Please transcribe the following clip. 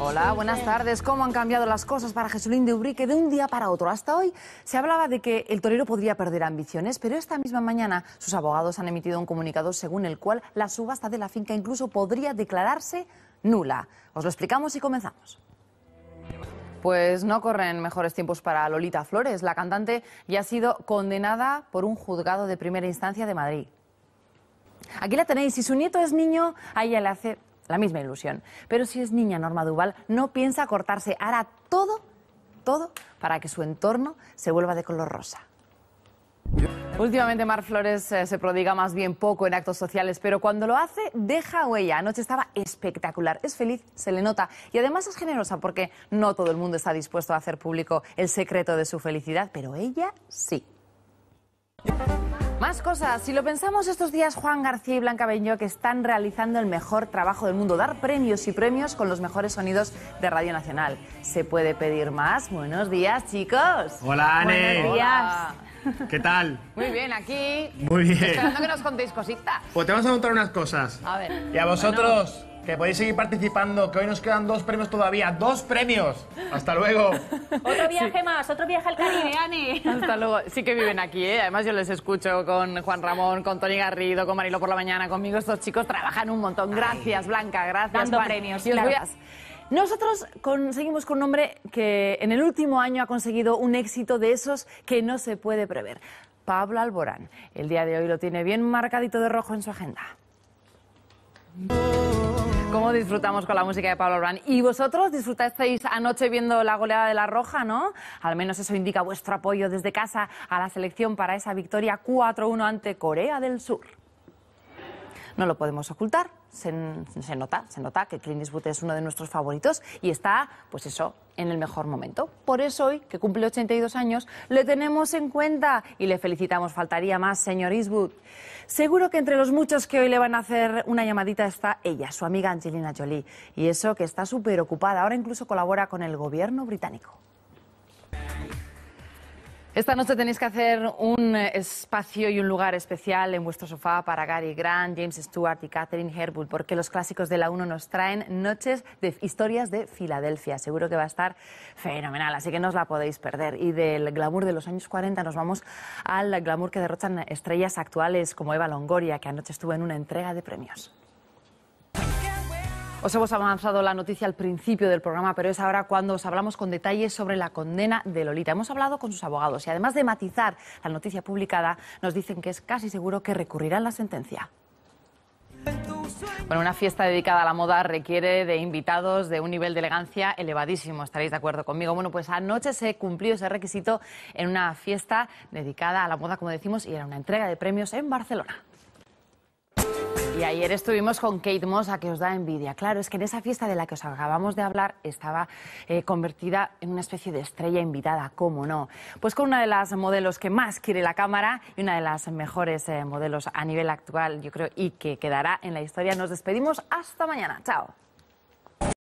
Hola, buenas tardes. ¿Cómo han cambiado las cosas para Jesulín de Ubrique de un día para otro? Hasta hoy se hablaba de que el torero podría perder ambiciones, pero esta misma mañana sus abogados han emitido un comunicado según el cual la subasta de la finca incluso podría declararse nula. Os lo explicamos y comenzamos. Pues no corren mejores tiempos para Lolita Flores. La cantante ya ha sido condenada por un juzgado de primera instancia de Madrid. Aquí la tenéis. Si su nieto es niño, a ella le hace la misma ilusión. Pero si es niña, Norma Duval no piensa cortarse. Hará todo, todo para que su entorno se vuelva de color rosa. Últimamente Mar Flores eh, se prodiga más bien poco en actos sociales, pero cuando lo hace deja huella. Anoche estaba espectacular, es feliz, se le nota y además es generosa porque no todo el mundo está dispuesto a hacer público el secreto de su felicidad, pero ella sí. Más cosas. Si lo pensamos estos días, Juan García y Blanca Beñó que están realizando el mejor trabajo del mundo, dar premios y premios con los mejores sonidos de Radio Nacional. ¿Se puede pedir más? Buenos días, chicos. Hola, Ane. Buenos días. ¿Qué tal? Muy bien, aquí. Muy bien. Esperando que nos contéis cositas. Pues te vamos a contar unas cosas. A ver. Y a vosotros podéis seguir participando, que hoy nos quedan dos premios todavía. ¡Dos premios! ¡Hasta luego! Otro viaje más, otro viaje al Caribe, Ani. Hasta luego. Sí que viven aquí, ¿eh? Además yo les escucho con Juan Ramón, con Tony Garrido, con Marilo por la mañana, conmigo. Estos chicos trabajan un montón. Gracias, Blanca, gracias. Dando premios, Nosotros conseguimos con un hombre que en el último año ha conseguido un éxito de esos que no se puede prever. Pablo Alborán. El día de hoy lo tiene bien marcadito de rojo en su agenda. ¿Cómo disfrutamos con la música de Pablo Orban. Y vosotros disfrutasteis anoche viendo la goleada de la Roja, ¿no? Al menos eso indica vuestro apoyo desde casa a la selección para esa victoria 4-1 ante Corea del Sur. No lo podemos ocultar, se, nota, se nota que Clint Eastwood es uno de nuestros favoritos y está, pues eso, en el mejor momento. Por eso hoy, que cumple 82 años, le tenemos en cuenta y le felicitamos. Faltaría más, señor Eastwood. Seguro que entre los muchos que hoy le van a hacer una llamadita está ella, su amiga Angelina Jolie. Y eso que está súper ocupada. Ahora incluso colabora con el gobierno británico. Esta noche tenéis que hacer un eh, espacio y un lugar especial en vuestro sofá para Gary Grant, James Stewart y Catherine Herbull, porque los clásicos de la 1 nos traen noches de historias de Filadelfia. Seguro que va a estar fenomenal, así que no os la podéis perder. Y del glamour de los años 40 nos vamos al glamour que derrochan estrellas actuales como Eva Longoria, que anoche estuvo en una entrega de premios hemos avanzado la noticia al principio del programa, pero es ahora cuando os hablamos con detalles sobre la condena de Lolita. Hemos hablado con sus abogados y además de matizar la noticia publicada, nos dicen que es casi seguro que recurrirán la sentencia. Bueno, una fiesta dedicada a la moda requiere de invitados de un nivel de elegancia elevadísimo, estaréis de acuerdo conmigo. Bueno, pues anoche se cumplió ese requisito en una fiesta dedicada a la moda, como decimos, y era una entrega de premios en Barcelona. Y ayer estuvimos con Kate Moss, que os da envidia. Claro, es que en esa fiesta de la que os acabamos de hablar estaba eh, convertida en una especie de estrella invitada, ¿cómo no? Pues con una de las modelos que más quiere la cámara y una de las mejores eh, modelos a nivel actual, yo creo, y que quedará en la historia. Nos despedimos hasta mañana. Chao.